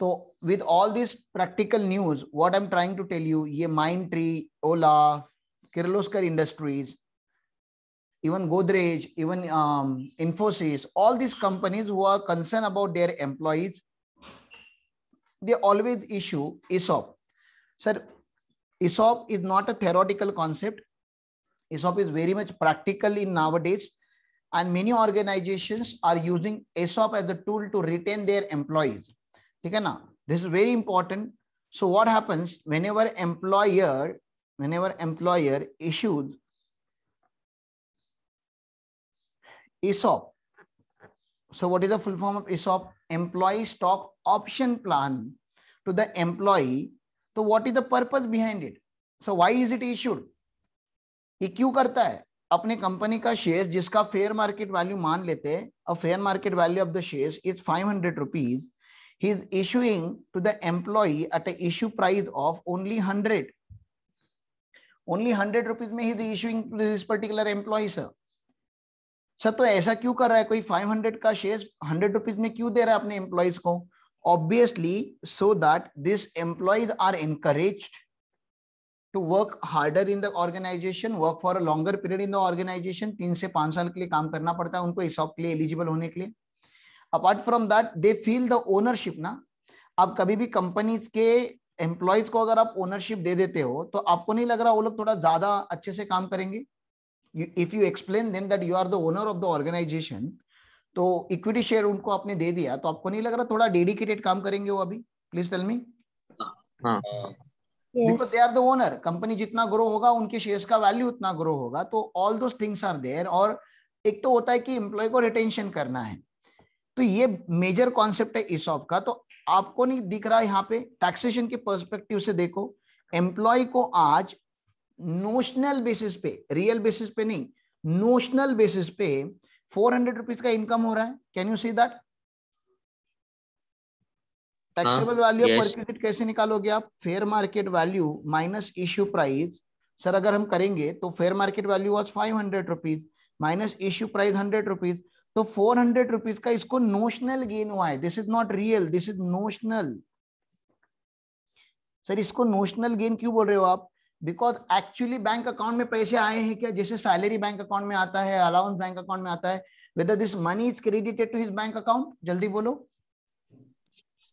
So with all this practical news, what I'm trying to tell you, ye Mindtree, Ola, Kirloskar Industries, even Godrej, even um, Infosys, all these companies who are concerned about their employees, they always issue ESOP. Sir, ESOP is not a theoretical concept. ESOP is very much practical in nowadays. And many organizations are using ESOP as a tool to retain their employees. ठीक है ना this is very important so what happens whenever employer whenever employer issues ESOP so what is the full form of ESOP employee stock option plan to the employee so what is the purpose behind it so why is it issued ये क्यों करता है अपने company का shares जिसका fair market value मान लेते हैं a fair market value of the shares is 500 rupees he is issuing to the employee at a issue price of only 100 only 100 rupees में he is issuing to this particular employee sir sir तो ऐसा क्यों कर रहा है कोई 500 का share 100 rupees में क्यों दे रहा है अपने एम्प्लॉयज को obviously so that this employees are encourage to work harder in the organisation work for a longer period in the organisation तीन से पांच साल के लिए काम करना पड़ता है उनको इस के लिए एलिजिबल होने के लिए apart from that they feel the ownership ना आप कभी भी कंपनीज के एम्प्लॉयज को अगर आप ओनरशिप दे देते हो तो आपको नहीं लग रहा वो लोग थोड़ा ज्यादा अच्छे से काम करेंगे if you explain then that you are the owner of the organisation तो इक्विटी शेयर उनको आपने दे दिया तो आपको नहीं लग रहा थोड़ा डेडिकेटेड काम करेंगे वो अभी please tell me they are the owner company जितना ग्रो होगा उनके शेयर्स का वैल्यू उतना ग्रो होगा तो ऑल दो थिंग्स आर देयर और एक तो होता है कि एम्प्लॉय को रिटेंशन करना है तो ये मेजर कॉन्सेप्ट है इसॉप का तो आपको नहीं दिख रहा यहाँ पे टैक्सेशन के पर्सपेक्टिव से देखो एम्प्लॉय को आज नोशनल बेसिस पे रियल बेसिस पे नहीं नोशनल बेसिस पे फोर हंड्रेड रुपीज का इनकम हो रहा है can you see that taxable value पर कैसे निकालोगे आप fair market value minus issue price sir अगर हम करेंगे तो fair market value was five hundred rupees minus issue price hundred rupees तो फोर हंड्रेड रुपीज का इसको नोशनल गेन हुआ है this is not real this is notional sir इसको नोशनल गेन क्यों बोल रहे हो आप बिकॉज एक्चुअली बैंक अकाउंट में पैसे आए हैं क्या जैसे सैलरी बैंक अकाउंट में आता है अलाउंस बैंक अकाउंट में आता है whether this money is credited to his bank account जल्दी बोलो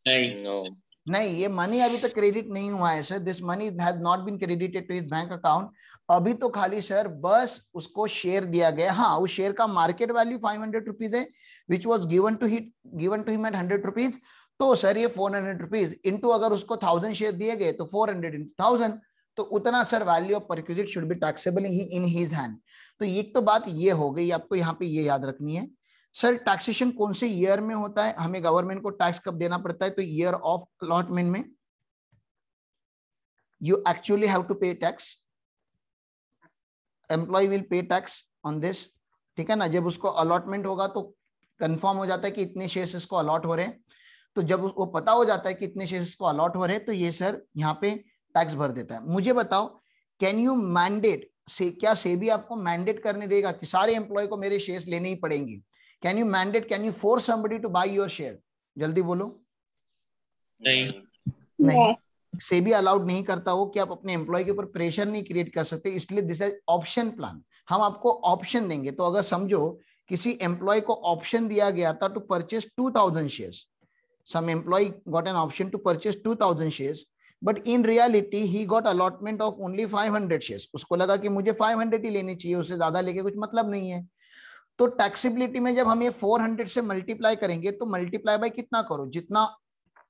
नहीं नहीं ये मनी अभी तक क्रेडिट नहीं हुआ है sir this money has not been credited to his bank account अभी तो खाली सर बस उसको शेयर दिया गया हाँ उस शेयर का market value five hundred rupees है which was given to hit given to him at hundred rupees तो सर ये फोर हंड्रेड रुपीज इंटू अगर उसको थाउजेंड शेयर दिए गए तो फोर हंड्रेड इंटू थाउजेंड तो उतना sir value of perquisite should be taxable in his hand तो एक तो बात ये हो गई आपको यहाँ पे ये याद रखनी है सर टैक्सेशन कौन से ईयर में होता है हमें गवर्नमेंट को टैक्स कब देना पड़ता है तो ईयर ऑफ अलॉटमेंट में you actually have to pay tax employee will pay tax on this ठीक है ना जब उसको अलॉटमेंट होगा तो कंफर्म हो जाता है कि इतने शेयर्स इसको अलॉट हो रहे हैं तो जब वो पता हो जाता है कि इतने शेयर्स इसको अलॉट हो रहे हैं तो ये सर यहाँ पे टैक्स भर देता है मुझे बताओ कैन यू मैंडेट से क्या से भी आपको मैंडेट करने देगा कि सारे एम्प्लॉय को मेरे शेयर्स लेने ही पड़ेंगे can you mandate can you force somebody to buy your share जल्दी बोलो नहीं नहीं से भी अलाउड नहीं करता हो कि आप अपने एम्प्लॉय के ऊपर प्रेशर नहीं क्रिएट कर सकते इसलिए दिस इज ऑप्शन प्लान हम आपको ऑप्शन देंगे तो अगर समझो किसी एम्प्लॉय को ऑप्शन दिया गया था to purchase two thousand share some employee got an option to purchase two thousand shares but in reality he got allotment of only five hundred share उसको लगा कि मुझे फाइव हंड्रेड ही लेनी चाहिए उससे ज्यादा लेके कुछ मतलब नहीं है तो टैक्सीबिलिटी में जब हम ये फोर हंड्रेड से मल्टीप्लाई करेंगे तो मल्टीप्लाई बाय कितना करो जितना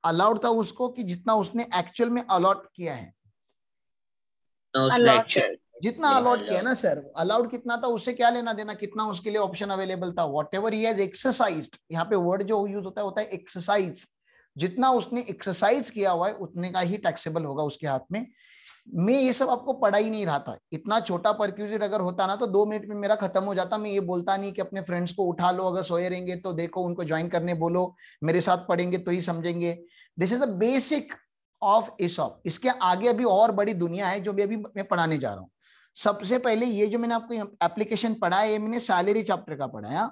अलाउड था उसको कि जितना उसने एक्चुअल में अलॉट किया है जितना अलॉट किया ना सर अलाउड कितना था उससे क्या लेना देना कितना उसके लिए ऑप्शन अवेलेबल था वॉट एवर एक्सरसाइज यहाँ पे वर्ड जो यूज होता है होता है एक्सरसाइज जितना उसने एक्सरसाइज किया हुआ है उतने का ही टैक्सेबल होगा उसके हाथ में मैं ये सब आपको पढ़ा ही नहीं रहा था इतना छोटा परक्यूजिट अगर होता ना तो दो मिनट में मेरा खत्म हो जाता मैं ये बोलता नहीं कि अपने फ्रेंड्स को उठा लो अगर सोए रहेंगे तो देखो उनको ज्वाइन करने बोलो मेरे साथ पढ़ेंगे तो ही समझेंगे this is the basic of ESOP इसके आगे अभी और बड़ी दुनिया है जो भी अभी मैं पढ़ाने जा रहा हूँ सबसे पहले ये जो मैंने आपको एप्लीकेशन पढ़ा है ये मैंने सैलरी चैप्टर का पढ़ाया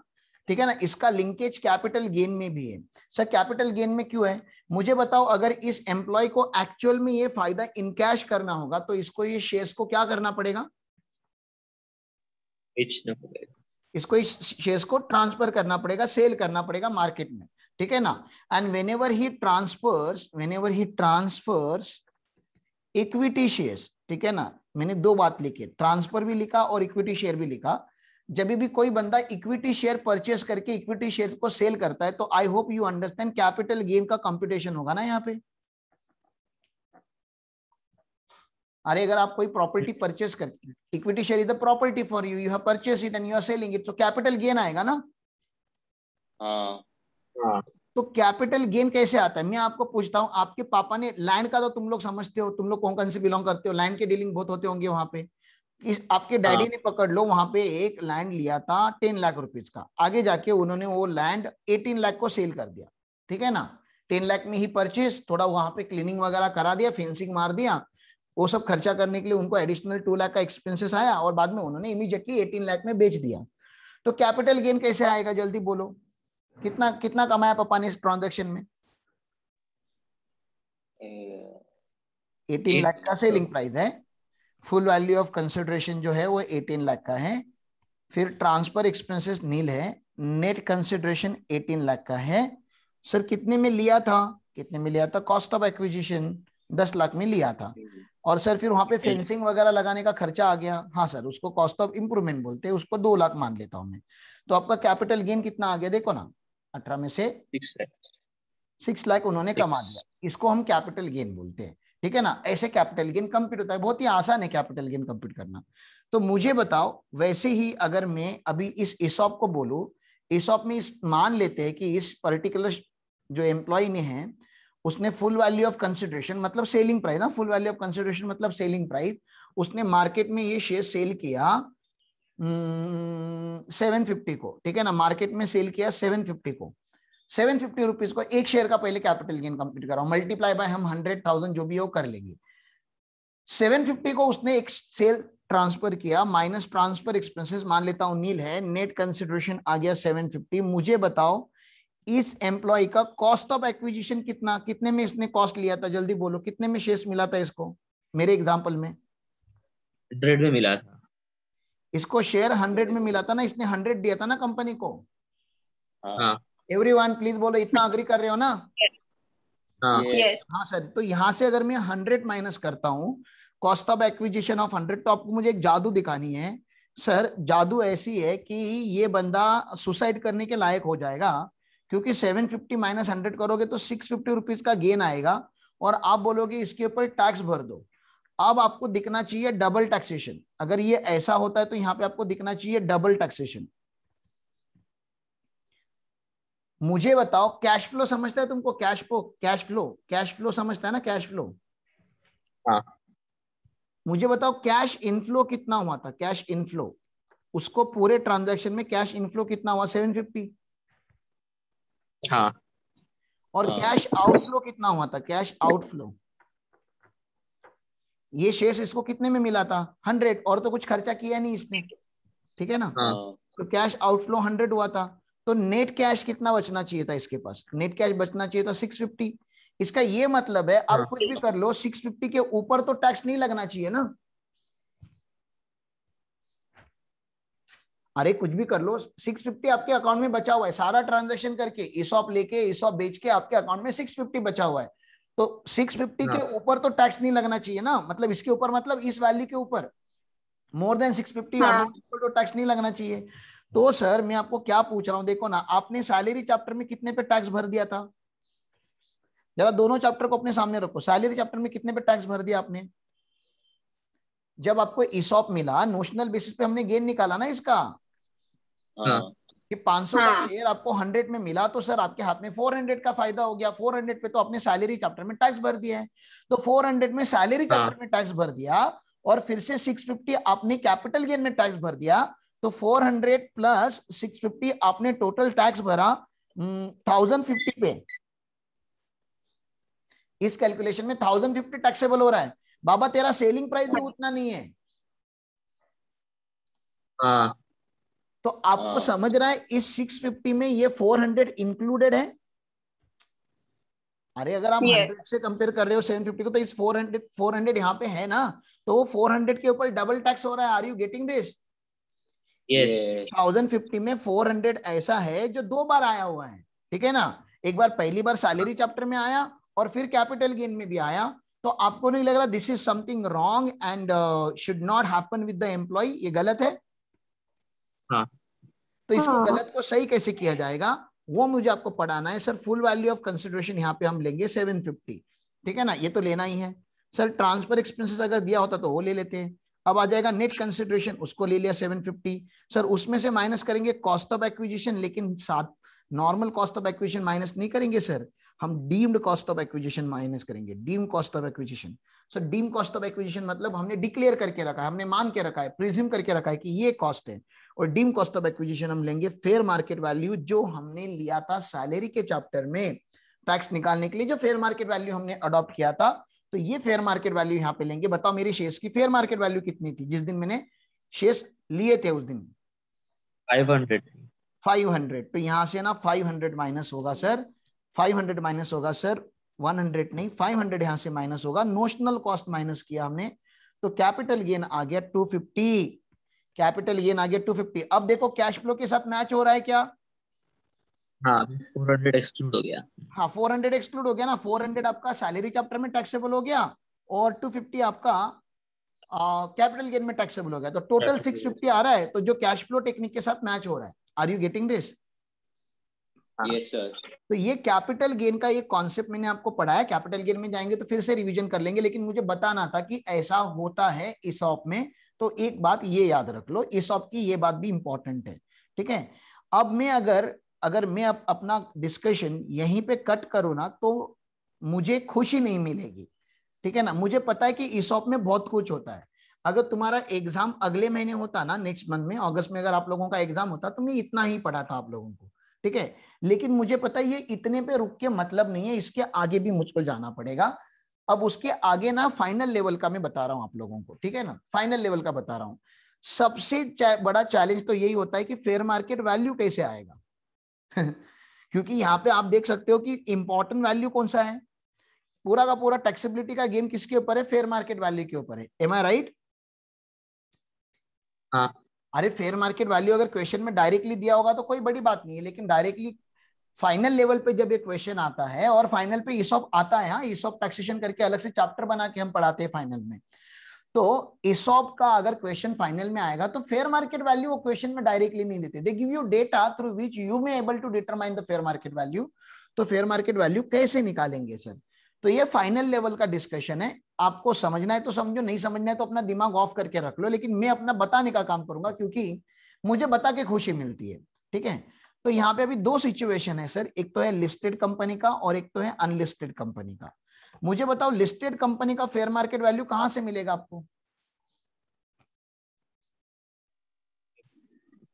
ठीक है ना इसका लिंकेज कैपिटल गेन में भी है सर कैपिटल गेन में क्यों है मुझे बताओ अगर इस एम्प्लॉय को एक्चुअल में ये फायदा इनकैश करना होगा तो इसको ये शेयर्स को क्या करना पड़ेगा इसको इस शेयर्स को ट्रांसफर करना पड़ेगा सेल करना पड़ेगा मार्केट में ठीक है ना and whenever he transfers whenever he transfers equity shares ठीक है ना मैंने दो बात लिखी ट्रांसफर भी लिखा और इक्विटी शेयर भी लिखा जब भी कोई बंदा इक्विटी शेयर परचेस करके इक्विटी शेयर को सेल करता है तो I hope you understand capital gain का कंपटीशन होगा ना यहाँ पे अरे अगर आप कोई प्रॉपर्टी परचेस करते हैं equity share is the property for you you have purchase it and you are selling it तो कैपिटल गेन आएगा ना uh, तो कैपिटल गेन कैसे आता है मैं आपको पूछता हूँ आपके पापा ने लैंड का तो तुम लोग समझते हो तुम लोग कौन कौन से बिलोंग करते हो लैंड के डीलिंग बहुत होते होंगे वहां पे इस आपके डैडी हाँ। ने पकड़ लो वहां पे एक लैंड लिया था टेन लाख रुपीज का आगे जाके उन्होंने वो लैंड एटीन लाख को सेल कर दिया ठीक है ना टेन लाख में ही परचेज थोड़ा वहां पे क्लीनिंग वगैरह करा दिया फेंसिंग मार दिया वो सब खर्चा करने के लिए उनको एडिशनल टू लाख का एक्सपेंसेस आया और बाद में उन्होंने इमीजिएटली एटीन लाख में बेच दिया तो कैपिटल गेन कैसे आएगा जल्दी बोलो कितना कितना कमाया पापा ने इस ट्रांजेक्शन में एटीन लाख का सेलिंग तो प्राइस है फुल वैल्यू ऑफ कंसिडरेशन जो है वो 18 लाख का है फिर ट्रांसफर एक्सपेंसेस नील है नेट कंसिडरेशन 18 लाख का है सर कितने में लिया था कितने में लिया था कॉस्ट ऑफ एक्विजिशन दस लाख में लिया था और सर फिर वहां पे फेंसिंग वगैरह लगाने का खर्चा आ गया हाँ सर उसको कॉस्ट ऑफ इंप्रूवमेंट बोलते हैं उसको दो लाख मान लेता हूं मैं तो आपका कैपिटल गेन कितना आ गया देखो ना अठारह में से सिक्स लाख उन्होंने कमा लिया इसको हम कैपिटल गेन बोलते हैं ठीक है ना ऐसे कैपिटल गेन कंप्यूट होता है बहुत ही आसान है कैपिटल गेन कंप्यूट करना तो मुझे बताओ वैसे ही अगर मैं अभी इस एसॉप को बोलू एसॉप में इस मान लेते हैं कि इस पर्टिकुलर जो एम्प्लॉय ने है उसने फुल वैल्यू ऑफ कंसिडरेशन मतलब सेलिंग प्राइस ना फुल वैल्यू ऑफ कंसिडरेशन मतलब सेलिंग प्राइस उसने मार्केट में ये शेयर सेल किया सेवन हम्म, फिफ्टी को ठीक है ना मार्केट में सेल किया सेवन फिफ्टी को सेवन फिफ्टी रुपीज को एक शेयर का पहले कैपिटल गेन कंप्लीट कराओ मल्टीप्लाई बाय हम हंड्रेड थाउजेंड जो भी हो कर लेंगे सेवन फिफ्टी को उसने एक सेल ट्रांसफर किया माइनस ट्रांसफर एक्सपेंसेस मान लेता हूं नील है नेट कंसिडरेशन आ गया सेवन फिफ्टी मुझे बताओ इस एम्प्लॉय का कॉस्ट ऑफ एक्विजिशन कितना कितने में इसने कॉस्ट लिया था जल्दी बोलो कितने में शेयर मिला था इसको मेरे एग्जाम्पल में हंड्रेड में मिला था इसको शेयर हंड्रेड में मिला था ना इसने हंड्रेड दिया था ना कंपनी को हाँ एवरीवन प्लीज बोलो इतना अग्री कर रहे हो ना यस हाँ सर हाँ, तो यहाँ से अगर मैं हंड्रेड माइनस करता हूँ cost of acquisition of hundred तो आपको मुझे एक जादू दिखानी है सर जादू ऐसी है कि ये बंदा सुसाइड करने के लायक हो जाएगा क्योंकि सेवन फिफ्टी माइनस हंड्रेड करोगे तो सिक्स फिफ्टी रुपीज का गेन आएगा और आप बोलोगे इसके ऊपर टैक्स भर दो अब आपको दिखना चाहिए डबल टैक्सेशन अगर ये ऐसा होता है तो यहाँ पे आपको दिखना चाहिए डबल टैक्सेशन मुझे बताओ कैश फ्लो समझता है तुमको cash flow cash flow cash flow समझता है ना कैश फ्लो हाँ। मुझे बताओ कैश इनफ्लो कितना हुआ था कैश इनफ्लो उसको पूरे ट्रांजैक्शन में कैश इनफ्लो कितना हुआ सेवन फिफ्टी हाँ और कैश हाँ। आउटफ्लो कितना हुआ था कैश आउटफ्लो ये शेष इसको कितने में मिला था हंड्रेड और तो कुछ खर्चा किया नहीं इसने ठीक है ना हाँ। तो कैश आउटफ्लो हंड्रेड हुआ था तो नेट कैश कितना बचना चाहिए था इसके पास नेट कैश बचना चाहिए था सिक्स फिफ्टी इसका ये मतलब है आप हाँ। कुछ भी कर लो सिक्स फिफ्टी के ऊपर तो टैक्स नहीं लगना चाहिए ना अरे कुछ भी कर लो सिक्स फिफ्टी आपके अकाउंट में बचा हुआ है सारा ट्रांजेक्शन करके ईसॉप लेके ईसॉप बेच के आपके अकाउंट में सिक्स फिफ्टी बचा हुआ है तो सिक्स फिफ्टी के हाँ। ऊपर तो टैक्स नहीं लगना चाहिए ना मतलब इसके ऊपर मतलब इस वैल्यू के ऊपर more than six fifty tax नहीं लगना चाहिए तो सर मैं आपको क्या पूछ रहा हूं देखो ना आपने सैलरी चैप्टर में कितने पे टैक्स भर दिया था जरा दोनों चैप्टर को अपने सामने रखो सैलरी चैप्टर में कितने पे टैक्स भर दिया आपने जब आपको ईसॉप मिला नोशनल बेसिस पे हमने गेन निकाला ना इसका हाँ। कि 500 हाँ। का शेयर आपको 100 में मिला तो सर आपके हाथ में 400 का फायदा हो गया 400 पे तो आपने सैलरी चैप्टर में टैक्स भर दिया है तो 400 में सैलरी चैप्टर हाँ। में टैक्स भर दिया और फिर से 650 आपने कैपिटल गेन में टैक्स भर दिया तो 400 प्लस 650 आपने टोटल टैक्स भरा थाउजेंड हम्म, फिफ्टी पे इस कैलकुलेशन में थाउजेंड फिफ्टी टैक्सेबल हो रहा है बाबा तेरा सेलिंग प्राइस भी उतना नहीं है आ, हाँ। तो आपको आ, हाँ। समझ रहा है इस 650 में ये 400 इंक्लूडेड है अरे अगर आप हंड्रेड से कंपेयर कर रहे हो सेवन फिफ्टी को तो इस 400 400 यहाँ पे है ना तो 400 के ऊपर डबल टैक्स हो रहा है are you getting this yes. Thousand fifty में फोर हंड्रेड ऐसा है जो दो बार आया हुआ है ठीक है ना एक बार पहली बार सैलरी चैप्टर में आया और फिर कैपिटल गेन में भी आया तो आपको नहीं लग रहा this is something wrong and should not happen with the employee ये गलत है हाँ. तो इसको हाँ. गलत को सही कैसे किया जाएगा वो मुझे आपको पढ़ाना है sir full value of consideration यहाँ पे हम लेंगे सेवन फिफ्टी ठीक है ना ये तो लेना ही है सर ट्रांसफर एक्सपेंसेस अगर दिया होता तो वो ले लेते हैं अब आ जाएगा नेट कंसिडरेशन उसको ले लिया 750 सर उसमें से माइनस करेंगे कॉस्ट ऑफ एक्विजिशन लेकिन साथ normal cost of acquisition minus नहीं करेंगे सर हम deemed cost of acquisition minus करेंगे deem cost of acquisition sir deem cost of acquisition मतलब हमने डिक्लेयर करके रखा है हमने मान के रखा है प्रिज्यूम करके रखा है कि ये कॉस्ट है और डीम कॉस्ट ऑफ एक्विजिशन हम लेंगे फेयर मार्केट वैल्यू जो हमने लिया था सैलरी के चैप्टर में टैक्स निकालने के लिए जो फेयर मार्केट वैल्यू हमने अडॉप्ट किया था तो ये फेयर मार्केट वैल्यू यहाँ पे लेंगे बताओ मेरे शेयर्स की फेयर मार्केट वैल्यू कितनी थी जिस दिन मैंने शेयर्स लिए थे उस दिन फाइव हंड्रेड फाइव हंड्रेड तो यहाँ से ना फाइव हंड्रेड माइनस होगा सर फाइव हंड्रेड माइनस होगा सर वन हंड्रेड नहीं फाइव हंड्रेड यहाँ से माइनस होगा नोशनल कॉस्ट माइनस किया हमने तो कैपिटल गेन आ गया टू फिफ्टी कैपिटल गेन आ गया टू फिफ्टी अब देखो कैश फ्लो के साथ मैच हो रहा है क्या हाँ कैपिटल गेन हाँ, में टैक्सेबल हो गया तो टोटल सिक्स फिफ्टी आ रहा है तो जो कैश फ्लो टेक्निक के साथ मैच हो रहा है are you getting this Yes, तो ये कैपिटल गेन का ये कॉन्सेप्ट मैंने आपको पढ़ाया कैपिटल गेन में जाएंगे तो फिर से रिवीजन कर लेंगे लेकिन मुझे बताना था कि ऐसा होता है इस ऑप में तो एक बात ये याद रख लो इस ऑप की ये बात भी इंपॉर्टेंट है ठीक है अब मैं अगर अगर मैं अप, अपना डिस्कशन यहीं पे कट करूँ ना तो मुझे खुशी नहीं मिलेगी ठीक है ना मुझे पता है कि ईसॉप में बहुत कुछ होता है अगर तुम्हारा एग्जाम अगले महीने होता ना नेक्स्ट मंथ में अगस्त में अगर आप लोगों का एग्जाम होता तो मैं इतना ही पढ़ा था आप लोगों को ठीक है लेकिन मुझे पता है ये इतने पे रुक के मतलब नहीं है इसके आगे भी मुझको जाना पड़ेगा अब उसके आगे ना फाइनल लेवल का मैं बता रहा हूँ आप लोगों को ठीक है ना फाइनल लेवल का बता रहा हूँ सबसे बड़ा चैलेंज तो यही होता है कि फेयर मार्केट वैल्यू कैसे आएगा क्योंकि यहाँ पे आप देख सकते हो कि इंपॉर्टेंट वैल्यू कौन सा है पूरा का पूरा टैक्सेबिलिटी का गेम किसके ऊपर है फेयर मार्केट वैल्यू के ऊपर है एम आई राइट अरे फेयर मार्केट वैल्यू अगर क्वेश्चन में डायरेक्टली दिया होगा तो कोई बड़ी बात नहीं है लेकिन डायरेक्टली फाइनल लेवल पे जब ये क्वेश्चन आता है और फाइनल पे ईसॉप आता है हाँ ईसॉप टैक्सेशन करके अलग से चैप्टर बना के हम पढ़ाते हैं फाइनल में तो इसॉप का अगर क्वेश्चन फाइनल में आएगा तो फेयर मार्केट वैल्यू वो क्वेश्चन में डायरेक्टली नहीं देते they give you data through which you may able to determine the fair market value तो फेयर मार्केट वैल्यू कैसे निकालेंगे सर तो ये फाइनल लेवल का डिस्कशन है आपको समझना है तो समझो नहीं समझना है तो अपना दिमाग ऑफ करके रख लो लेकिन मैं अपना बताने का काम करूंगा क्योंकि मुझे बता के खुशी मिलती है ठीक है तो यहाँ पे अभी दो सिचुएशन है सर एक तो है लिस्टेड कंपनी का और एक तो है अनलिस्टेड कंपनी का मुझे बताओ लिस्टेड कंपनी का फेयर मार्केट वैल्यू कहां से मिलेगा आपको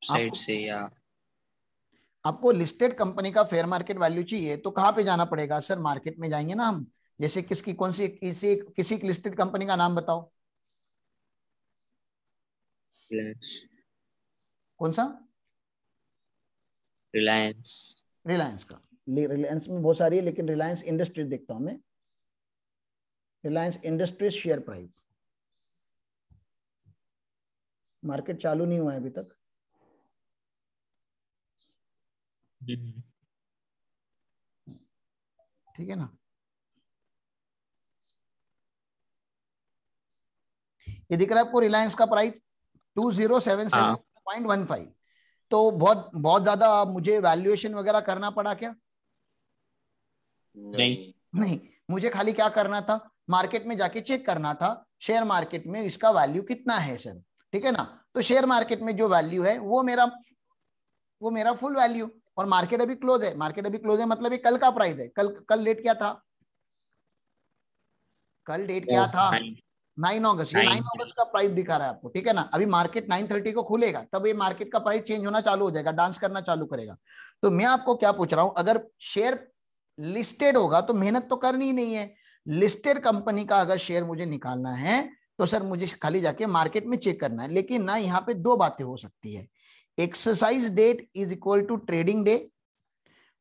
साइट से या आपको लिस्टेड कंपनी का फेयर मार्केट वैल्यू चाहिए तो कहां पे जाना पड़ेगा सर मार्केट में जाएंगे ना हम जैसे किसकी कौन सी किसी किसी लिस्टेड कंपनी का नाम बताओ रिलायंस कौन सा रिलायंस रिलायंस का रिलायंस में बहुत सारी है लेकिन रिलायंस इंडस्ट्रीज देखता हूं मैं Reliance industries share price market चालू नहीं हुआ है अभी तक ठीक है ना ये दिख रहा है आपको रिलायंस का price two zero seven seven point one five तो बहुत बहुत ज्यादा मुझे वैल्यूएशन वगैरह करना पड़ा क्या नहीं नहीं मुझे खाली क्या करना था मार्केट में जाके चेक करना था शेयर मार्केट में इसका वैल्यू कितना है सर ठीक है ना तो शेयर मार्केट में जो वैल्यू है वो मेरा वो मेरा फुल वैल्यू और मार्केट अभी क्लोज है मार्केट अभी क्लोज है मतलब ये कल का प्राइस है कल कल डेट क्या था कल डेट क्या oh, था नाइन अगस्त ये नाइन अगस्त का प्राइस दिखा रहा है आपको ठीक है ना अभी मार्केट नाइन थर्टी को खुलेगा तब ये मार्केट का प्राइस चेंज होना चालू हो जाएगा डांस करना चालू करेगा तो मैं आपको क्या पूछ रहा हूँ अगर शेयर लिस्टेड होगा तो मेहनत तो करनी ही नहीं है लिस्टेड कंपनी का अगर शेयर मुझे निकालना है तो सर मुझे खाली जाके मार्केट में चेक करना है लेकिन ना यहाँ पे दो बातें हो सकती है exercise date is equal to trading day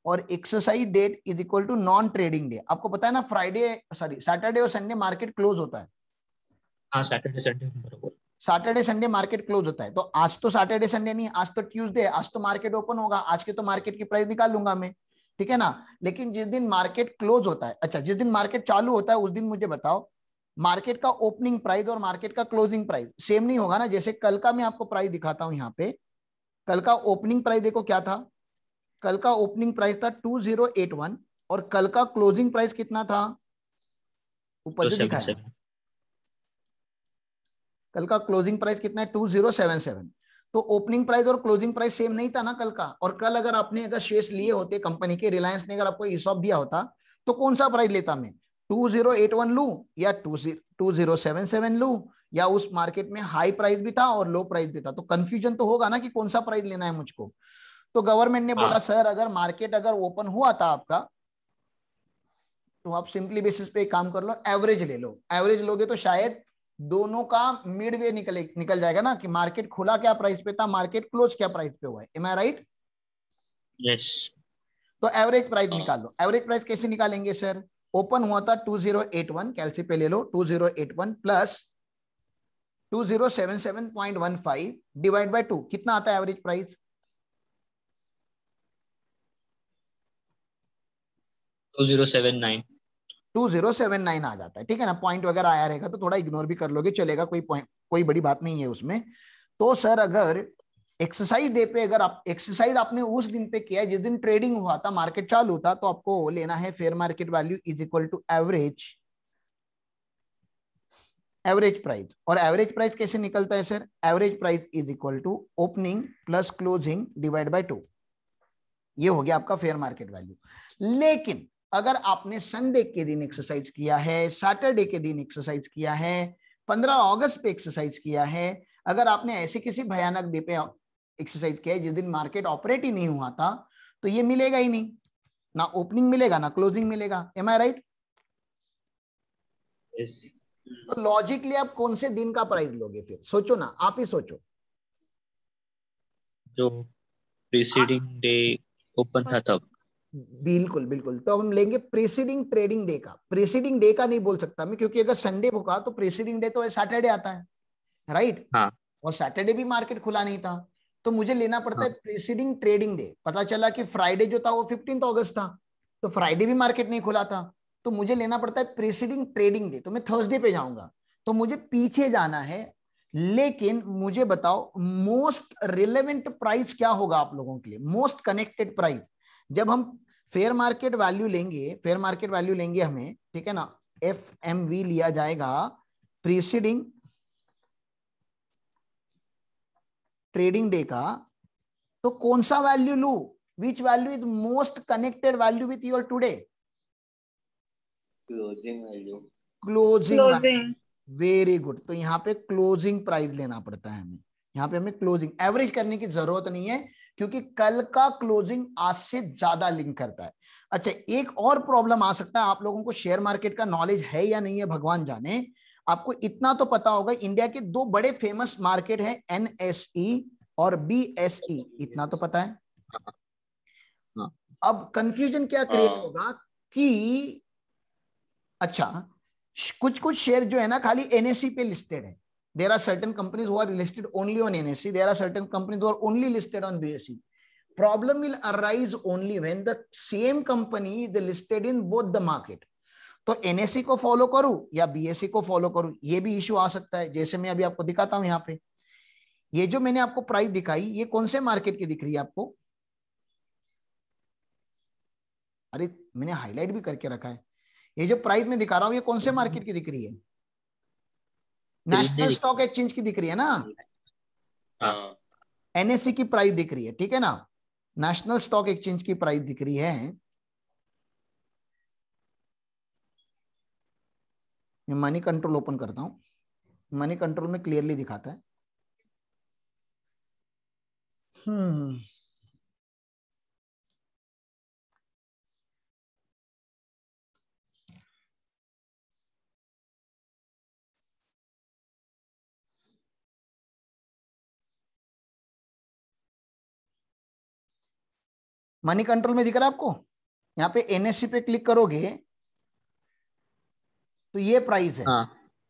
और exercise date is equal to non trading day आपको पता है ना फ्राइडे सॉरी सैटरडे और संडे मार्केट क्लोज होता है हाँ, Saturday Sunday Saturday Sunday market close होता है तो आज तो सैटरडे संडे नहीं आज तो ट्यूसडे आज तो मार्केट ओपन होगा आज के तो मार्केट की प्राइस निकाल लूंगा मैं ठीक है ना लेकिन जिस दिन मार्केट क्लोज होता है अच्छा जिस दिन मार्केट चालू होता है उस दिन मुझे बताओ मार्केट का ओपनिंग प्राइस और मार्केट का क्लोजिंग प्राइस सेम नहीं होगा ना जैसे कल का मैं आपको प्राइस दिखाता हूं यहाँ पे कल का ओपनिंग प्राइस देखो क्या था कल का ओपनिंग प्राइस था टू जीरो एट वन और कल का क्लोजिंग प्राइस कितना था ऊपर से दिखाया कल का क्लोजिंग प्राइस कितना है टू जीरो सेवन सेवन तो ओपनिंग प्राइस और क्लोजिंग प्राइस सेम नहीं था ना कल का और कल अगर आपने अगर शेयर्स लिए होते कंपनी के रिलायंस ने अगर आपको ईसॉप दिया होता तो कौन सा प्राइस लेता मैं टू जीरो एट वन लू या two two zero seven seven लू या उस मार्केट में हाई प्राइस भी था और लो प्राइस भी था तो कंफ्यूजन तो होगा ना कि कौन सा प्राइस लेना है मुझको तो गवर्नमेंट ने बोला सर हाँ। अगर मार्केट अगर ओपन हुआ था आपका तो आप सिंपली बेसिस पे काम कर लो एवरेज ले लो एवरेज लोगे तो शायद दोनों का मिड वे निकले निकल जाएगा ना कि मार्केट खुला क्या प्राइस पे था मार्केट क्लोज क्या प्राइस पे हुआ है एम आई राइट यस तो एवरेज प्राइस हाँ। निकाल लो एवरेज प्राइस कैसे निकालेंगे सर ओपन हुआ था 2081 कैलसी पे ले लो 2081 प्लस 2077.15 डिवाइड बाय टू कितना आता है average price two two zero seven nine आ जाता है ठीक है ना पॉइंट वगैरह आया रहेगा तो थोड़ा इग्नोर भी कर लोगे चलेगा कोई पॉइंट कोई बड़ी बात नहीं है उसमें तो सर अगर एक्सरसाइज डे पे अगर आप एक्सरसाइज आपने उस दिन पे किया जिस दिन ट्रेडिंग हुआ था मार्केट चालू था तो आपको लेना है fair market value is equal to average average price और एवरेज प्राइस कैसे निकलता है sir average price is equal to opening plus closing divide by two ये हो गया आपका फेयर मार्केट वैल्यू लेकिन अगर आपने संडे के दिन एक्सरसाइज किया है सैटरडे के दिन एक्सरसाइज किया है पंद्रह अगस्त पे एक्सरसाइज किया है अगर आपने ऐसे किसी भयानक डे पे एक्सरसाइज किया है जिस दिन मार्केट ऑपरेट ही नहीं हुआ था तो ये मिलेगा ही नहीं ना ओपनिंग मिलेगा ना क्लोजिंग मिलेगा एम आई राइट तो लॉजिकली आप कौन से दिन का प्राइस लोगे फिर सोचो ना आप ही सोचो जो प्रीसीडिंग डे ओपन था तब बिल्कुल बिल्कुल तो हम लेंगे प्रेसिडिंग ट्रेडिंग डे का प्रेसिडिंग डे का नहीं बोल सकता मैं क्योंकि अगर संडे होगा तो प्रेसिडिंग डे तो सैटरडे आता है राइट हाँ. और सैटरडे भी मार्केट खुला नहीं था तो मुझे लेना पड़ता हाँ. है प्रेसिडिंग ट्रेडिंग डे पता चला कि फ्राइडे जो था वो फिफ्टीन ऑगस्ट था तो फ्राइडे भी मार्केट नहीं खुला था तो मुझे लेना पड़ता है प्रेसिडिंग ट्रेडिंग डे तो मैं थर्सडे पे जाऊंगा तो मुझे पीछे जाना है लेकिन मुझे बताओ मोस्ट रिलेवेंट प्राइस क्या होगा आप लोगों के लिए मोस्ट कनेक्टेड प्राइस जब हम फेयर मार्केट वैल्यू लेंगे फेयर मार्केट वैल्यू लेंगे हमें ठीक है ना एफ एम वी लिया जाएगा प्रीसीडिंग ट्रेडिंग डे का तो कौन सा वैल्यू लू which value is most connected value with your today closing value closing very good तो यहाँ पे क्लोजिंग प्राइस लेना पड़ता है हमें यहाँ पे हमें क्लोजिंग एवरेज करने की जरूरत नहीं है क्योंकि कल का क्लोजिंग आज से ज्यादा लिंक करता है अच्छा एक और प्रॉब्लम आ सकता है आप लोगों को शेयर मार्केट का नॉलेज है या नहीं है भगवान जाने आपको इतना तो पता होगा इंडिया के दो बड़े फेमस मार्केट हैं एनएसई e और बीएसई e, इतना तो पता है हाँ। अब कंफ्यूजन क्या क्रिएट हाँ। होगा कि अच्छा कुछ कुछ शेयर जो है ना खाली एनएसई e पे लिस्टेड है there are certain companies who are listed only on NSE. There are certain companies who are only listed on BSE. Problem will arise only when the same company is listed in both the market. तो NSC को follow करूं या BSc को follow करूं ये भी issue आ सकता है जैसे मैं अभी आपको दिखाता हूं यहाँ पे ये जो मैंने आपको प्राइस दिखाई ये कौन से मार्केट की दिख रही है आपको अरे मैंने हाईलाइट भी करके रखा है ये जो प्राइस में दिखा रहा हूं ये कौन से मार्केट की दिख रही है नेशनल स्टॉक एक्सचेंज की दिख रही है ना एनएससी हाँ। की प्राइस दिख रही है ठीक है ना नेशनल स्टॉक एक्सचेंज की प्राइस दिख रही है मैं मनी कंट्रोल ओपन करता हूं मनी कंट्रोल में क्लियरली दिखाता है हम्म मनी कंट्रोल में दिख रहा है आपको यहाँ पे एनएससी पे क्लिक करोगे तो ये प्राइस है हाँ।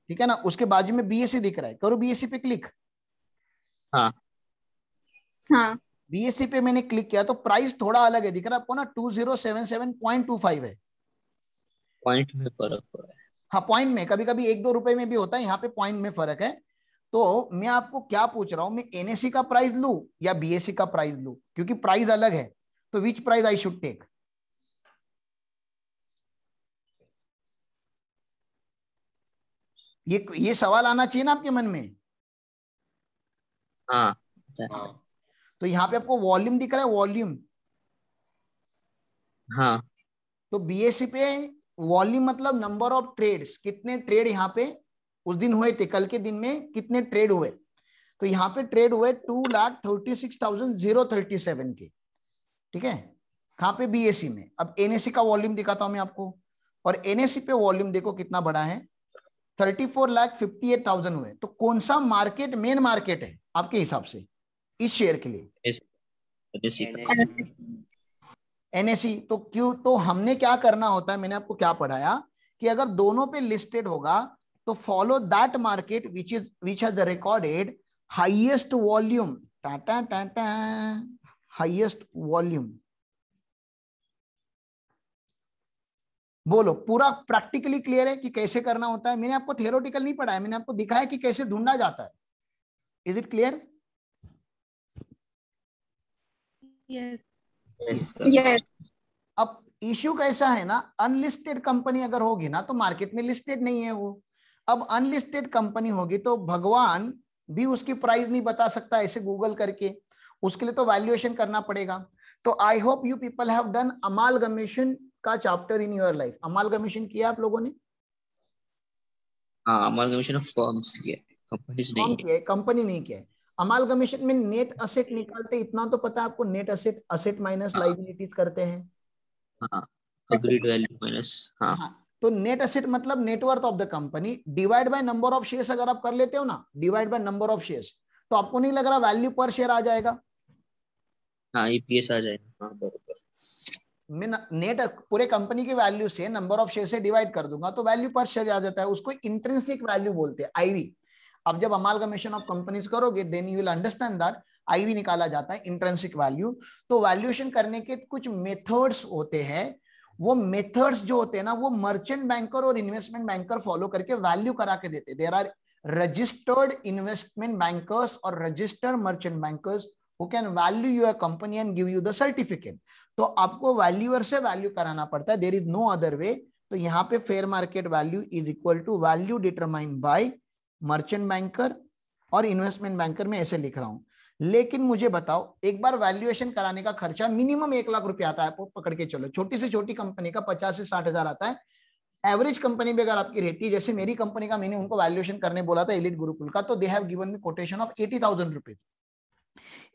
ठीक है ना उसके बाजू में बीएससी दिख रहा है करो बीएससी पे क्लिक बीएससी हाँ। हाँ। पे मैंने क्लिक किया तो प्राइस थोड़ा अलग है दिख रहा है आपको ना two zero seven seven point two five है पॉइंट में फर्क है हाँ पॉइंट में कभी कभी एक दो रुपए में भी होता है यहाँ पे पॉइंट में फर्क है तो मैं आपको क्या पूछ रहा हूँ मैं एनएससी का प्राइस लू या बीएससी का प्राइस लू क्योंकि प्राइस अलग है So तो which price I should take? ये ये सवाल आना चाहिए ना आपके मन में हाँ, हाँ। तो यहाँ पे आपको वॉल्यूम दिख रहा है वॉल्यूम हाँ तो बीएससी पे वॉल्यूम मतलब नंबर ऑफ ट्रेड्स कितने ट्रेड यहाँ पे उस दिन हुए थे कल के दिन में कितने ट्रेड हुए तो यहाँ पे ट्रेड हुए two lakh thirty six thousand zero thirty seven के ठीक है कहां पे बीएससी में अब एनएससी का वॉल्यूम दिखाता हूं मैं आपको और एनएससी पे वॉल्यूम देखो कितना बड़ा है thirty four lakh fifty eight thousand हुए तो कौन सा मार्केट मेन मार्केट है आपके हिसाब से इस शेयर के लिए एनएससी तो क्यों तो हमने क्या करना होता है मैंने आपको क्या पढ़ाया कि अगर दोनों पे लिस्टेड होगा तो follow that market which is which has recorded highest volume Tata Tata highest volume बोलो पूरा प्रैक्टिकली क्लियर है कि कैसे करना होता है मैंने आपको थेरोटिकल नहीं है मैंने आपको दिखाया कि कैसे ढूंढा जाता है इज इट क्लियर अब इश्यू कैसा है ना अनलिस्टेड कंपनी अगर होगी ना तो मार्केट में लिस्टेड नहीं है वो अब अनलिस्टेड कंपनी होगी तो भगवान भी उसकी प्राइस नहीं बता सकता ऐसे गूगल करके उसके लिए तो वैल्यूएशन करना पड़ेगा तो I hope you people have done अमाल का चैप्टर इन योर लाइफ अमाल किया आप लोगों ने अमाल गमेशन ऑफ फर्म्स किया कंपनीज नहीं किया कंपनी नहीं किया अमाल गमेशन में नेट असेट निकालते इतना तो पता है आपको net asset asset minus liabilities करते हैं अग्रीड वैल्यू माइनस हाँ तो नेट असेट मतलब net worth of the company divide by number of shares अगर आप कर लेते हो ना divide by number of shares तो आपको नहीं लग रहा वैल्यू पर शेयर आ जाएगा ईपीएस हाँ, e आ जाएगा हाँ, मैं नेट पूरे कंपनी की वैल्यू से नंबर ऑफ शेयर से डिवाइड कर दूंगा तो वैल्यू पर शेयर आ जाता है उसको इंट्रेंसिक वैल्यू बोलते हैं आईवी अब जब अमाल ऑफ कंपनीज करोगे then you will understand that IV निकाला जाता है इंट्रेंसिक वैल्यू तो वैल्यूएशन करने के कुछ मेथड्स होते हैं वो मेथड्स जो होते हैं ना वो मर्चेंट बैंकर और इन्वेस्टमेंट बैंकर फॉलो करके वैल्यू करा के देते there are registered investment bankers or registered merchant bankers who can value your company and give you the certificate तो आपको वैल्यूअर से वैल्यू कराना पड़ता है there is no other way so, yahan pe fair market value is equal to value determined by merchant banker or investment banker में aise likh raha hu लेकिन मुझे बताओ एक बार वैल्यूएशन कराने का खर्चा मिनिमम एक लाख रुपया आता है पकड़ के चलो छोटी से छोटी कंपनी का पचास से साठ हजार आता है एवरेज कंपनी भी अगर आपकी रहती है जैसे मेरी कंपनी का मैंने उनको वैल्यूएशन करने बोला था एलिट गुरुकुल का तो they have given me quotation of eighty thousand rupees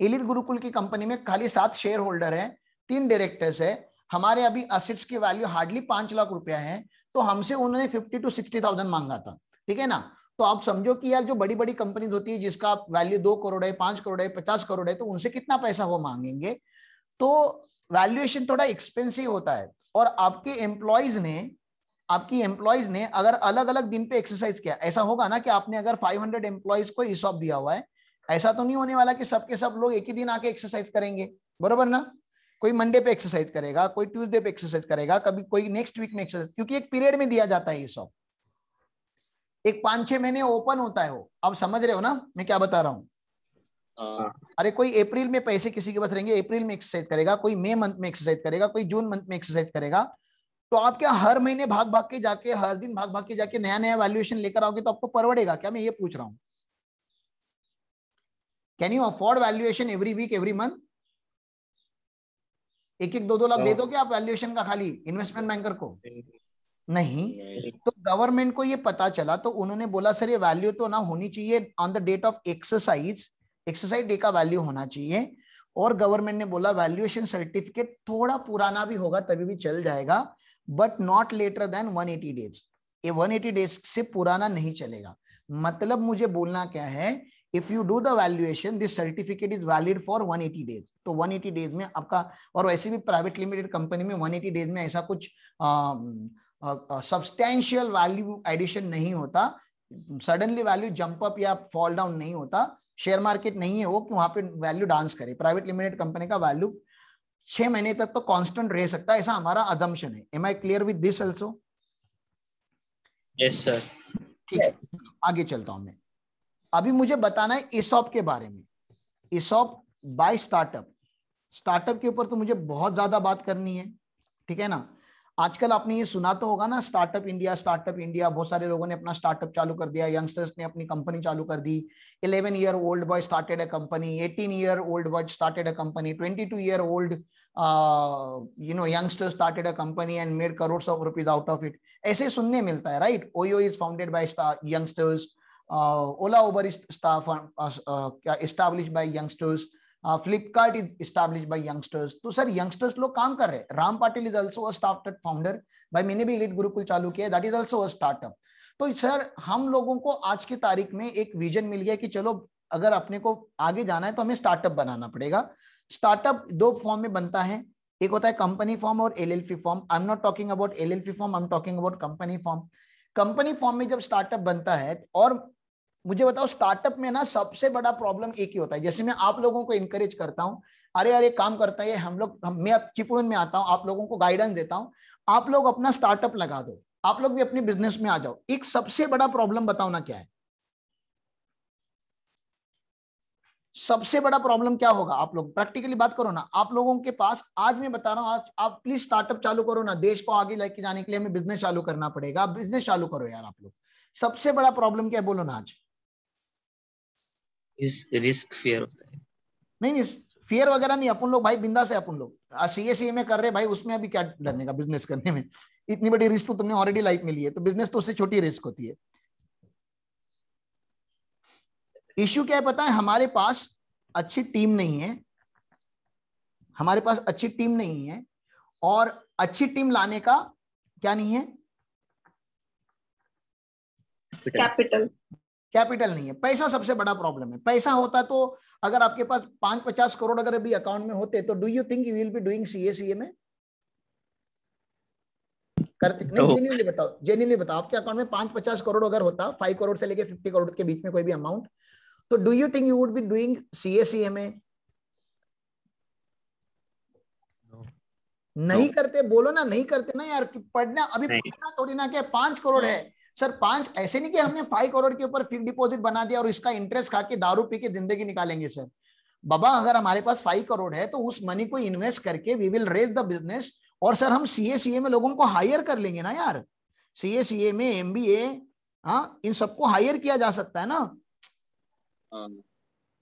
Elite Gurukul की कंपनी में खाली सात शेयर होल्डर है तीन डायरेक्टर्स है हमारे अभी असेट्स की वैल्यू हार्डली पांच लाख रुपया है तो हमसे उन्होंने फिफ्टी टू सिक्सटी थाउजेंड मांगा था ठीक है ना तो आप समझो कि यार जो बड़ी बड़ी कंपनीज होती है जिसका वैल्यू दो करोड़ है पांच करोड़ है पचास करोड़ है तो उनसे कितना पैसा वो मांगेंगे तो वैल्यूएशन थोड़ा एक्सपेंसिव होता है और आपके एम्प्लॉयज ने आपकी एम्प्लॉयज ने अगर अलग अलग दिन पे एक्सरसाइज किया ऐसा होगा ना कि आपने अगर 500 एम्प्लॉयज को ईसॉप दिया हुआ है ऐसा तो नहीं होने वाला कि सबके सब लोग एक ही दिन आके एक्सरसाइज करेंगे बरोबर ना कोई मंडे पे एक्सरसाइज करेगा कोई ट्यूजडे पे एक्सरसाइज करेगा कभी कोई नेक्स्ट वीक में एक्सरसाइज क्योंकि एक पीरियड में दिया जाता है ईसॉप एक पांच छह महीने ओपन होता है वो आप समझ रहे हो ना मैं क्या बता रहा हूँ हाँ। अरे कोई अप्रैल में पैसे किसी के पास रहेंगे अप्रैल में एक्सरसाइज करेगा कोई मई मंथ में एक्सरसाइज करेगा कोई जून मंथ में एक्सरसाइज करेगा तो आप क्या हर महीने भाग भाग के जाके हर दिन भाग भाग के जाके नया नया वैल्यूएशन लेकर आओगे तो आपको परवड़ेगा क्या मैं ये पूछ रहा हूं can you afford valuation every week every month एक एक दो दो लाख दे तो दोगे आप वैल्यूएशन का खाली इन्वेस्टमेंट बैंकर को नहीं तो गवर्नमेंट को ये पता चला तो उन्होंने बोला सर ये वैल्यू तो ना होनी चाहिए on the date of exercise exercise day का वैल्यू होना चाहिए और गवर्नमेंट ने बोला वैल्यूएशन सर्टिफिकेट थोड़ा पुराना भी होगा तभी भी चल जाएगा but not later than 180 days ये 180 डेज से पुराना नहीं चलेगा मतलब मुझे बोलना क्या है if you do the valuation this certificate is valid for 180 days तो 180 डेज में आपका और वैसे भी प्राइवेट लिमिटेड कंपनी में 180 डेज में ऐसा कुछ सब्सटैंशियल वैल्यू एडिशन नहीं होता सडनली वैल्यू जंप अप या फॉल डाउन नहीं होता शेयर मार्केट नहीं है वो कि वहां पे वैल्यू डांस करे प्राइवेट लिमिटेड कंपनी का वैल्यू छह महीने तक तो कांस्टेंट रह सकता है ऐसा हमारा अदम्पशन है am I clear with this also yes sir ठीक है आगे चलता हूं मैं अभी मुझे बताना है इसॉप के बारे में इसॉप बाय स्टार्टअप स्टार्टअप के ऊपर तो मुझे बहुत ज्यादा बात करनी है ठीक है ना आजकल आपने ये सुना तो होगा ना स्टार्टअप इंडिया स्टार्टअप इंडिया बहुत सारे लोगों ने अपना स्टार्टअप चालू कर दिया यंगस्टर्स ने अपनी कंपनी चालू कर दी eleven year old boy started a company eighteen year old boy started a company twenty two year old you know youngster started a company and made crore of rupees out of it ऐसे सुनने मिलता है right OYO is founded by youngsters Ola Uber is क्या establish by youngsters Flipkart is establish by youngsters तो sir youngsters लोग काम कर रहे हैं Ram Patil is also startup founder भाई मैंने भी एलिट गुरुकुल चालू किया that is also a startup तो सर हम लोगों को आज की तारीख में एक विजन मिल गया कि चलो अगर अपने को आगे जाना है तो हमें स्टार्टअप बनाना पड़ेगा स्टार्टअप दो फॉर्म में बनता है एक होता है कंपनी फॉर्म और LLP form I am not talking about LLP form I am talking about company form company form में जब स्टार्टअप बनता है और मुझे बताओ स्टार्टअप में ना सबसे बड़ा प्रॉब्लम एक ही होता है जैसे मैं आप लोगों को इनकरेज करता हूँ अरे अरे काम करता है हम लोग हम, मैं चिपुन में आता हूँ आप लोगों को गाइडेंस देता हूँ आप लोग अपना स्टार्टअप लगा दो आप लोग भी अपने बिजनेस में आ जाओ एक सबसे बड़ा प्रॉब्लम बताओ ना क्या है सबसे बड़ा प्रॉब्लम क्या होगा आप लोग प्रैक्टिकली बात करो ना आप लोगों के पास आज मैं बता रहा हूँ आज आप प्लीज स्टार्टअप चालू करो ना देश को आगे लेके जाने के लिए हमें बिजनेस चालू करना पड़ेगा बिजनेस चालू करो यार आप लोग सबसे बड़ा प्रॉब्लम क्या है बोलो ना आज रिस्क फेयर होता है नहीं नहीं फियर वगैरह नहीं अपन लोग भाई बिंदा से अपन लोग सी ए सी में कर रहे भाई उसमें अभी क्या डरने का बिजनेस करने में इतनी बड़ी रिस्क तो तुमने ऑलरेडी लाइफ में ली है तो बिजनेस तो उससे छोटी रिस्क होती है इश्यू क्या है पता है हमारे पास अच्छी टीम नहीं है हमारे पास अच्छी टीम नहीं है और अच्छी टीम लाने का क्या नहीं है कैपिटल कैपिटल नहीं है पैसा सबसे बड़ा प्रॉब्लम है पैसा होता तो अगर आपके पास पांच पचास करोड़ अगर अभी अकाउंट में होते तो do you think you will be doing CA में करते नहीं जेन्यूनली तो- बताओ जेन्यूनली बताओ आपके अकाउंट में पांच पचास करोड़ अगर होता फाइव करोड़ से लेके फिफ्टी करोड़ के बीच में कोई भी अमाउंट तो do you think you would be doing CA में नहीं करते बोलो ना नहीं करते ना यार पढ़ना अभी पढ़ना थोड़ी ना क्या पांच करोड़ है सर पांच ऐसे नहीं कि हमने फाइव करोड़ के ऊपर फिक्स डिपॉजिट बना दिया और इसका इंटरेस्ट खा के दारू पी के जिंदगी निकालेंगे सर बाबा अगर हमारे पास फाइव करोड़ है तो उस मनी को इन्वेस्ट करके we will raise the business और सर हम सी ए सी ए में लोगों को हायर कर लेंगे ना यार सी ए सी ए में एम बी ए इन सबको हायर किया जा सकता है ना हाँ।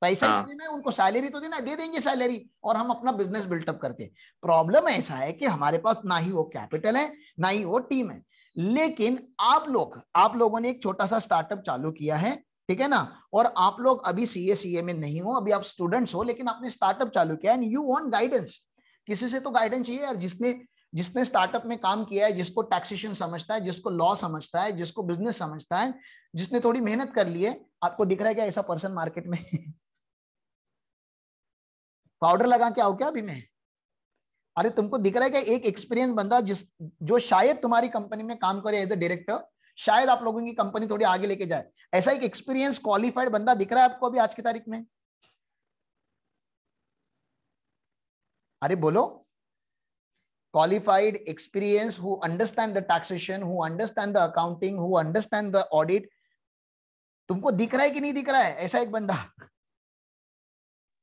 पैसा हाँ। देना है उनको सैलरी तो देना है दे देंगे सैलरी और हम अपना बिजनेस बिल्टअप करते हैं प्रॉब्लम ऐसा है कि हमारे पास ना ही वो कैपिटल है ना ही वो टीम है लेकिन आप लोग आप लोगों ने एक छोटा सा स्टार्टअप चालू किया है ठीक है ना और आप लोग अभी सीए ए में नहीं हो अभी आप स्टूडेंट्स हो लेकिन आपने स्टार्टअप चालू किया एंड यू वॉन्ट गाइडेंस किसी से तो गाइडेंस चाहिए यार जिसने जिसने स्टार्टअप में काम किया है जिसको टैक्सेशन समझता है जिसको लॉ समझता है जिसको बिजनेस समझता है जिसने थोड़ी मेहनत कर ली है आपको दिख रहा है क्या ऐसा पर्सन मार्केट में पाउडर लगा के आओ क्या अभी मैं अरे तुमको दिख रहा है क्या एक एक्सपीरियंस बंदा जिस जो शायद तुम्हारी कंपनी में काम करे एज ए डायरेक्टर शायद आप लोगों की कंपनी थोड़ी आगे लेके जाए ऐसा एक एक्सपीरियंस क्वालिफाइड बंदा दिख रहा है आपको अभी आज की तारीख में अरे बोलो qualified experience who understand the taxation who understand the accounting who understand the audit तुमको दिख रहा है कि नहीं दिख रहा है ऐसा एक बंदा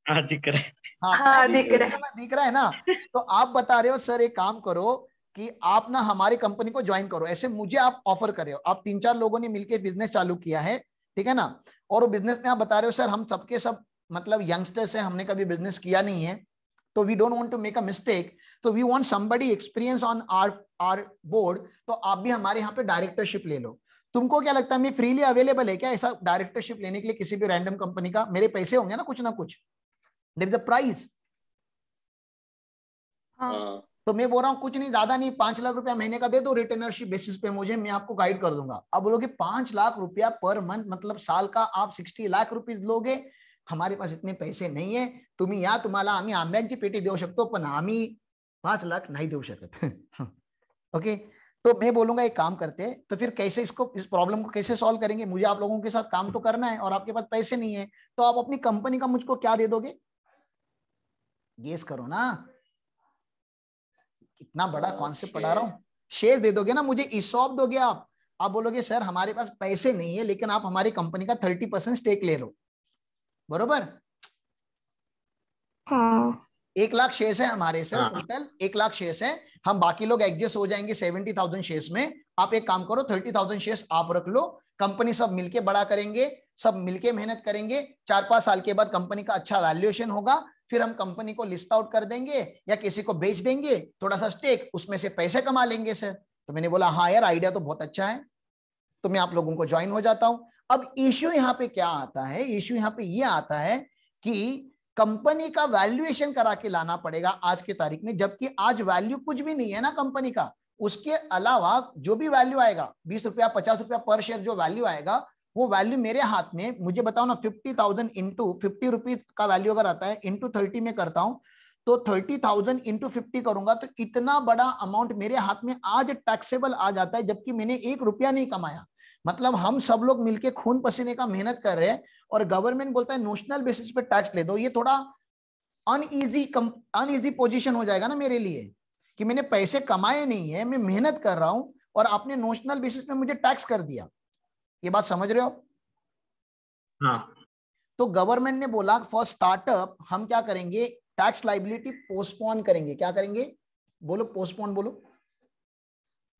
हाँ दिख रहा है हाँ, हाँ तो दिख रहा है दिख रहा है ना तो आप बता रहे हो सर एक काम करो कि आप ना हमारी कंपनी को ज्वाइन करो ऐसे मुझे आप ऑफर कर रहे हो आप तीन चार लोगों ने मिलकर बिजनेस चालू किया है ठीक है ना और वो बिजनेस में आप बता रहे हो सर हम सबके सब मतलब यंगस्टर्स हैं हमने कभी बिजनेस किया नहीं है तो we don't want to make a mistake तो we want somebody experience on our our board तो आप भी हमारे यहाँ पे डायरेक्टरशिप ले लो तुमको क्या लगता है मैं फ्रीली अवेलेबल है क्या ऐसा डायरेक्टरशिप लेने के लिए किसी भी रैंडम कंपनी का मेरे पैसे होंगे ना कुछ ना कुछ देर इज अ प्राइस तो मैं बोल रहा हूँ कुछ नहीं ज्यादा नहीं पांच लाख रुपया महीने का दे दो रिटर्नरशिप बेसिस पे मुझे मैं आपको गाइड कर दूंगा अब बोलोगे पांच लाख रुपया पर मंथ मतलब साल का आप सिक्सटी लाख रुपीज लोगे हमारे पास इतने पैसे नहीं है तुम्ही या तुम्हाला आम्ही आंब्यांची पेटी देऊ शकतो पण आम्ही पाच लाख नाही देऊ शकत ओके तो मैं बोलूंगा एक काम करते तो फिर कैसे इसको इस प्रॉब्लम को कैसे सॉल्व करेंगे मुझे आप लोगों के साथ काम तो करना है और आपके पास पैसे नहीं है तो आप अपनी कंपनी का मुझको क्या दे दोगे गेस करो ना इतना बड़ा कॉन्सेप्ट पढ़ा रहा हूँ शेयर दे दोगे ना मुझे इसॉप दोगे आप आप बोलोगे सर हमारे पास पैसे नहीं है लेकिन आप हमारी कंपनी का थर्टी परसेंट स्टेक ले लो बरोबर हाँ। एक लाख शेयर्स है हमारे सर हाँ। टोटल एक लाख शेयर्स है हम बाकी लोग एडजस्ट हो जाएंगे सेवेंटी थाउजेंड शेयर्स में आप एक काम करो थर्टी थाउजेंड शेयर्स आप रख लो कंपनी सब मिलके बड़ा करेंगे सब मिलके मेहनत करेंगे चार पांच साल के बाद कंपनी का अच्छा वैल्यूएशन होगा फिर हम कंपनी को लिस्ट आउट कर देंगे या किसी को बेच देंगे थोड़ा सा स्टेक उसमें से पैसे कमा लेंगे सर तो मैंने बोला हाँ यार आइडिया तो बहुत अच्छा है तो मैं आप लोगों को ज्वाइन हो जाता हूं अब इश्यू यहाँ पे क्या आता है इश्यू यहाँ पे ये यह आता है कि कंपनी का वैल्यूएशन करा के लाना पड़ेगा आज की तारीख में जबकि आज वैल्यू कुछ भी नहीं है ना कंपनी का उसके अलावा जो भी वैल्यू आएगा बीस रुपया पचास रुपया पर शेयर जो वैल्यू आएगा वो वैल्यू मेरे हाथ में मुझे बताओ ना fifty thousand into fifty rupees का वैल्यू अगर आता है इंटू थर्टी में करता हूँ तो थर्टी थाउजेंड इंटू फिफ्टी करूंगा तो इतना बड़ा अमाउंट मेरे हाथ में आज टैक्सेबल आ जाता है जबकि मैंने एक रुपया नहीं कमाया मतलब हम सब लोग मिलकर खून पसीने का मेहनत कर रहे हैं और गवर्नमेंट बोलता है नोशनल बेसिस पे टैक्स ले दो ये थोड़ा अनईजी अनईजी पोजिशन हो जाएगा ना मेरे लिए कि मैंने पैसे कमाए नहीं है मैं मेहनत कर रहा हूं और आपने नोशनल बेसिस पे मुझे टैक्स कर दिया ये बात समझ रहे हो हाँ. तो गवर्नमेंट ने बोला फॉर स्टार्टअप हम क्या करेंगे टैक्स लाइबिलिटी पोस्टपोन करेंगे क्या करेंगे बोलो पोस्टपोन बोलो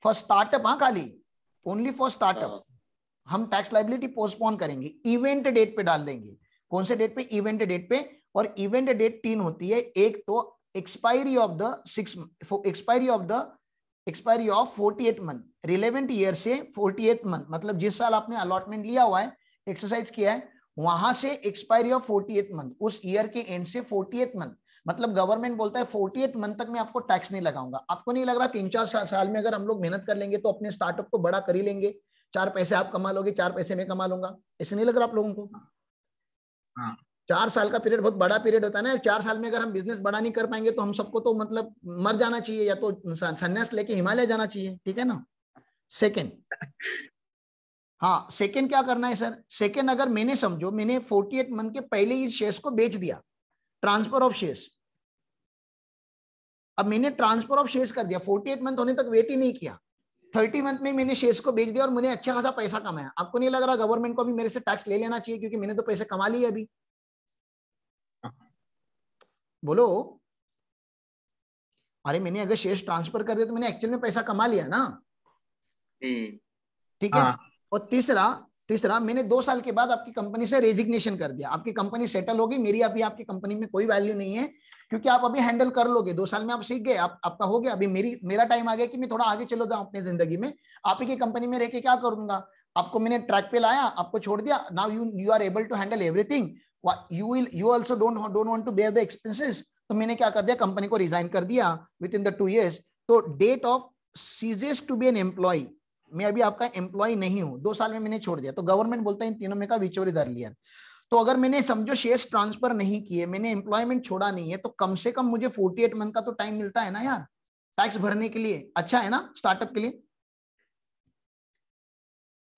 फॉर स्टार्टअप हाँ खाली ओनली फॉर स्टार्टअप हम टैक्स लाइबिलिटी पोस्टपोन करेंगे इवेंट डेट पे डाल देंगे कौन से डेट पे इवेंट डेट पे और इवेंट डेट तीन होती है एक तो expiry of the six expiry of the expiry of forty eight month relevant year से फोर्टी एट मंथ मतलब जिस साल आपने अलॉटमेंट लिया हुआ है एक्सरसाइज किया है वहां से expiry of forty eight month उस ईयर के एंड से फोर्टी एट मंथ मतलब गवर्नमेंट बोलता है फोर्टी एट मंथ तक मैं आपको टैक्स नहीं लगाऊंगा आपको नहीं लग रहा तीन चार सा, साल में अगर हम लोग मेहनत कर लेंगे तो अपने स्टार्टअप को बड़ा कर ही लेंगे चार पैसे आप कमा लोगे चार पैसे मैं कमा लूंगा ऐसे नहीं लग रहा आप लोगों को हाँ चार साल का पीरियड बहुत बड़ा पीरियड होता है ना चार साल में अगर हम बिजनेस बड़ा नहीं कर पाएंगे तो हम सबको तो मतलब मर जाना चाहिए या तो संन्यास लेके हिमालय जाना चाहिए ठीक है ना सेकेंड हाँ सेकेंड क्या करना है सर सेकेंड अगर मैंने समझो मैंने फोर्टी एट मंथ के पहले ही शेयर्स को बेच दिया ट्रांसफर ऑफ शेयर्स अब मैंने ट्रांसफर ऑफ शेयर्स कर दिया फोर्टी एट मंथ होने तक वेट ही नहीं किया थर्टी मंथ में मैंने शेयर्स को बेच दिया और मुझे अच्छा खासा पैसा कमाया आपको नहीं लग रहा गवर्नमेंट को भी मेरे से टैक्स ले लेना चाहिए क्योंकि मैंने तो पैसे कमा लिए अभी बोलो अरे मैंने अगर शेयर ट्रांसफर कर दिया तो मैंने एक्चुअल में पैसा कमा लिया ना हम्म। ठीक है हाँ। और तीसरा तीसरा मैंने दो साल के बाद आपकी कंपनी से रेजिग्नेशन कर दिया आपकी कंपनी सेटल होगी मेरी अभी आपकी कंपनी में कोई वैल्यू नहीं है क्योंकि आप अभी हैंडल कर लोगे दो साल में आप सीख गए आप, आपका हो गया अभी मेरी मेरा टाइम आ गया कि मैं थोड़ा आगे चलो जाऊं अपनी जिंदगी में आप ही की कंपनी में रहकर क्या करूंगा आपको मैंने ट्रैक पे लाया आपको छोड़ दिया now you you are able to handle everything you will you also don't don't want to bear the expenses तो मैंने क्या कर दिया कंपनी को रिजाइन कर दिया within the two years तो date of ceases to be an employ मैं अभी आपका एम्प्लॉय नहीं हूं दो साल में मैंने छोड़ दिया तो गवर्नमेंट बोलता है इन तीनों में का विचोर इधर लिया तो अगर मैंने समझो शेयर्स ट्रांसफर नहीं किए मैंने एम्प्लॉयमेंट छोड़ा नहीं है तो कम से कम मुझे 48 मंथ का तो टाइम मिलता है ना यार टैक्स भरने के लिए अच्छा है ना स्टार्टअप के लिए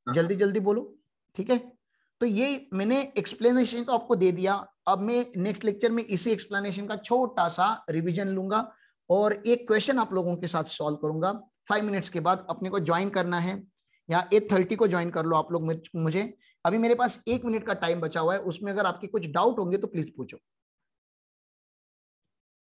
हाँ। जल्दी जल्दी बोलो ठीक है तो ये मैंने एक्सप्लेनेशन तो आपको दे दिया अब मैं नेक्स्ट लेक्चर में इसी एक्सप्लेनेशन का छोटा सा रिविजन लूंगा और एक क्वेश्चन आप लोगों के साथ सॉल्व करूंगा फाइव मिनट्स के बाद अपने को ज्वाइन करना है या एट थर्टी को ज्वाइन कर लो आप लोग मुझे अभी मेरे पास एक मिनट का टाइम बचा हुआ है उसमें अगर आपके कुछ डाउट होंगे तो प्लीज पूछो